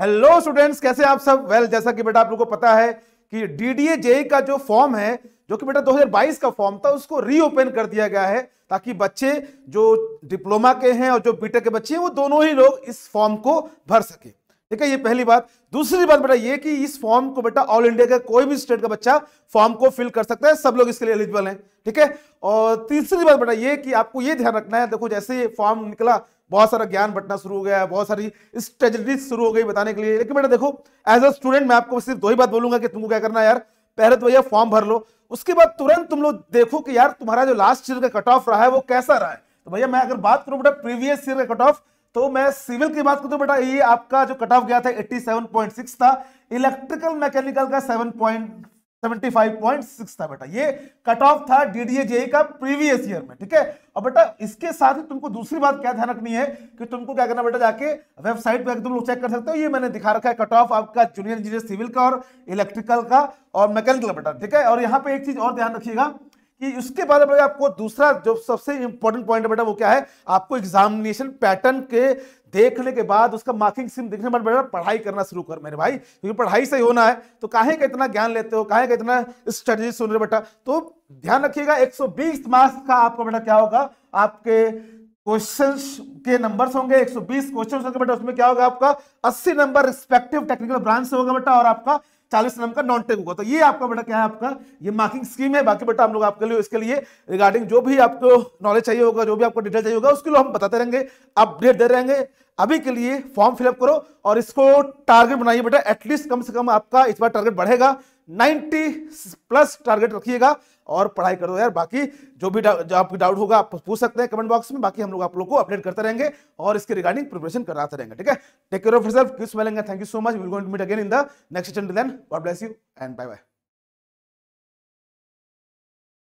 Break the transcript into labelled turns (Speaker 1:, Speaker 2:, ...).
Speaker 1: hello students कैसे आप सब वेल well, जैसा कि बेटा आप लोगों को पता है कि डीडीए जे का जो फॉर्म है जो कि बेटा 2022 का फॉर्म था उसको रीओपन कर दिया गया है ताकि बच्चे जो डिप्लोमा के हैं और जो बीटेक के बच्चे हैं वो दोनों ही लोग इस फॉर्म को भर सके ठीक है ये पहली बात दूसरी बात बेटा ये कि इस फॉर्म को बेटा ऑल इंडिया का कोई भी स्टेट का बच्चा फॉर्म को फिल कर सकता है सब लोग इसके लिए एलिजिबल हैं ठीक है और तीसरी बात बेटा ये कि आपको ये ध्यान रखना है देखो जैसे ये फॉर्म निकला बहुत सारा ज्ञान बटना शुरू हो गया है बहुत सारी स्ट्रेटेजी शुरू हो गई बताने के लिए लेकिन बेटा देखो एज अ स्टूडेंट मैं आपको सिर्फ दो ही बात बोलूंगा कि तुमको क्या करना यार पहले तो भैया फॉर्म भर लो उसके बाद तुरंत तुम लोग देखो कि यार तुम्हारा जो लास्ट ईयर का कट ऑफ रहा है वो कैसा रहा है तो भैया मैं अगर बात करूं बेटा प्रीवियस ईयर का कट ऑफ तो मैं सिविल की बात करूं तो बेटा ये आपका जो कट ऑफ गया था 87.6 था इलेक्ट्रिकल मैकेनिकल का 7.5 75.6 था बेटा ये कट ऑफ था डीडीए जेई का प्रीवियस ईयर में ठीक है और बेटा इसके साथ ही तुमको दूसरी बात क्या ध्यान रखनी है कि तुमको क्या करना बेटा जाके वेबसाइट पे तुम लोग चेक कर सकते हो ये मैंने दिखा रखा है कट ऑफ आपका जूनियर इंजीनियर सिविल का और इलेक्ट्रिकल का और मैकेनिकल बेटा ठीक है और यहाँ पे एक चीज और ध्यान रखिएगा कि उसके बाद में आपको दूसरा जो सबसे इंपॉर्टेंट पॉइंट बेटा वो क्या है आपको एग्जामिनेशन पैटर्न के देखने के बाद उसका मार्किंग सिम देखने बाद बेटा पढ़ाई करना शुरू कर मेरे भाई क्योंकि पढ़ाई से ही होना है तो काहे का इतना ज्ञान लेते हो काहे का इतना स्ट्रेटेजी सुन रहे बेटा तो ध्यान रखिएगा एक मार्क्स का आपका बेटा क्या होगा आपके क्वेश्चन के नंबर्स होंगे 120 क्वेश्चंस होंगे बेटा उसमें क्या होगा आपका 80 नंबर रिस्पेक्टिव टेक्निकल ब्रांच से होगा बेटा और आपका 40 नंबर का नॉन टेक होगा तो ये आपका बेटा क्या है आपका ये मार्किंग स्कीम है बाकी बेटा हम लोग आपके लिए इसके लिए रिगार्डिंग जो भी आपको नॉलेज चाहिए होगा जो भी आपको डिटेल चाहिए होगा उसके लिए हम बताते रहेंगे अपडेट दे रहेंगे अभी के लिए फॉर्म फिलअप करो और इसको टारगेट बनाइए बेटा एटलीस्ट कम से कम आपका इस बार टारगेट बढ़ेगा 90 प्लस टारगेट रखिएगा और पढ़ाई करो यार बाकी जो भी जो आपकी डाउट होगा आप पूछ सकते हैं कमेंट बॉक्स में बाकी हम लोग आप लोग को अपडेट करते रहेंगे रहेंगे और इसके रिगार्डिंग प्रिपरेशन कराते रहेंगे ठीक है टेक केयर ऑफ योरसेल्फ किस मिलेंगे thank you so much will going to meet again in the next session then God bless you and bye bye